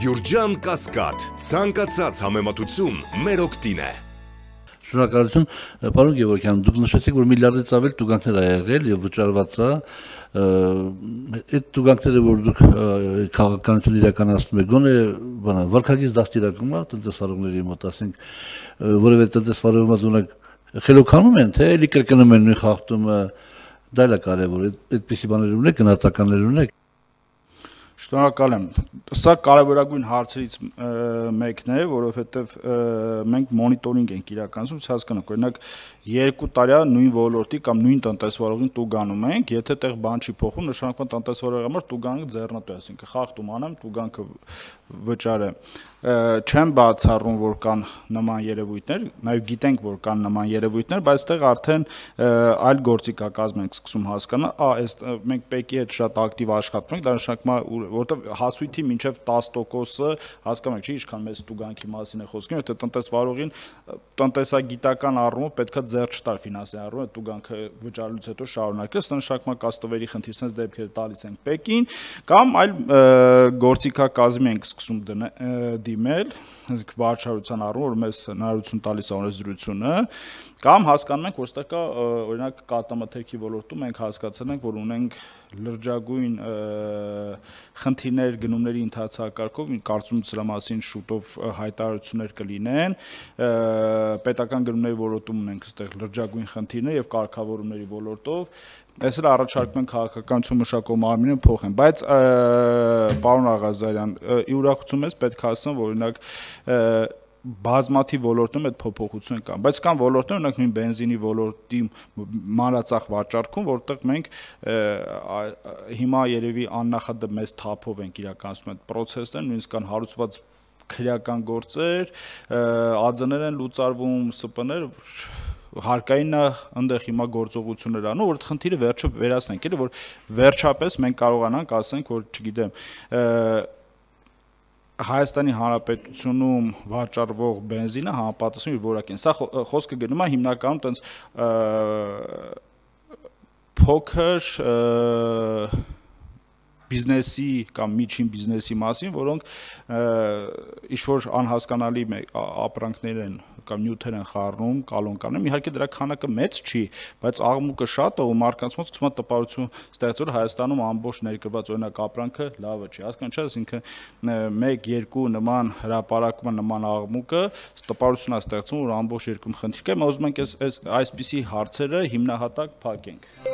Գյուրջան կասկատ, ծանկացած համեմատություն մեր ոգտին է։ Շնորհակալություն, պարոն Գևորգյան, դուք նշեցիք, որ միլիարդից ավել տուգանքներ ա եղել եւ վճարված է։ Այդ տուգանքները, որ դուք քաղաքականություն իրականացնում եք, գոնե բանա, վարկագից դաստ իրականում է տնտեսվարողների մոտ, ասենք, որևէ տնտեսվարողը զոնակ խելոքանում են, թե էլի կրկնում են նույն խախտումը, դա էլ է կարևոր։ Այդպիսի բաներ ունեք, գնահատականներ ունեք։ Շնորհակալ եմ։ Սա կարևորագույն հարցերից մեկն է, որովհետև մենք մոնիտորինգ ենք իրականացում, ցածկանք։ Օրինակ, 2 տարյա նույն ոլորտի կամ նույն տնտեսվարողին տուգանում ենք, եթե տեղ բան չի փոխում, նշանակում է տնտեսվարողի համար տուգանքը ձեռնտու է, այսինքն խախտում անեմ, տուգանքը վճար է չեմ բացառում, որ կան նման երևույթներ, նաև գիտենք, որ կան նման երևույթներ, բայց այդտեղ արդեն այլ գործիքակազմ ենք սկսում հասկանալ, ա, այս մենք պեկի հետ շատ ակտիվ աշխատում ենք, դա նշանակում է, որտեղ հասույթի մինչև 10%-ը հասկանում եք, չի ինչքան մեծ ստուգանքի մասին է խոսքը, եթե տնտեսվարողին տնտեսագիտական առումով պետքա ձեռք չտար ֆինանսային առումով, ստուգանքը վճարելուց հետո շարունակել, սա նշանակում է կաստվերի խնդիր, sense դեպքերը տալիս ենք պեկին, կամ այլ գործիքակազմի ենք սկսում դնել դիմել, իսկ վարչարության առումով որ մեզ հնարավորություն տալիս է օրենսդրությունը, կամ հասկանում ենք, որ ստեղ կա օրինակ կատամաթերքի ոլորտում մենք հասկացել ենք, որ ունենք լրջագույն խնդիրներ գնումների ընթացակարգով, կարծում եմ սրա մասին շուտով հայտարարություններ կլինեն։ Պետական գնումների ոլորտում ունենք այստեղ լրջագույն խնդիրներ եւ կարգավորումների ոլորտով Ես էլ առաջարկում եմ քաղաքականություն մշակող մարմինը փոխեն, բայց պարոն Աղազարյան, ի ուրախություն ես պետք է ասեմ, որ օրինակ բազմաթիվ ոլորտում այդ փոփոխությունը կա, բայց կան ոլորտներ, օրինակ նույն բենզինի ոլորտի մանրածախ վաճառքում, որտեղ մենք հիմա երևի աննախադեպ մեծ թափով ենք իրականացնում այդ process-ը, նույնիսկ կան հարուցված քրեական գործեր, ԱԶՆ-ներ են լուծարվում, ՍՊ-ներ հարկայինը այնտեղ հիմա գործողություններ անում, որ խնդիրը վերջը վերացնենք, էլի որ վերջապես մենք կարողանանք ասենք, որ չգիտեմ, Հայաստանի Հանրապետությունում վաճառվող բենզինը համապատասխանում իր որակին։ Սա խոսքը գնում է հիմնականում տենց փոքր բիզնեսի կամ միջին բիզնեսի մասին, որոնք ինչ որ անհասկանալի ապրանքներ են կամ նյութեր են խառնում, կալոն կանեմ։ Իհարկե դրա քանակը մեծ չի, բայց աղմուկը շատ է ու մարքանցված սկսում է տպարություն ստեղծել Հայաստանում ամբողջ ներկրված օրինակ ապրանքը լավը չի։ Հասկանաչես ինքը 1-2 նման հրաապարակումը նման աղմուկը տպարություն է ստեղծում, որ ամբողջ երկրում խնդիր կա։ Մենք ուզում ենք այս այսպիսի հարցերը հիմնահատակ փակենք։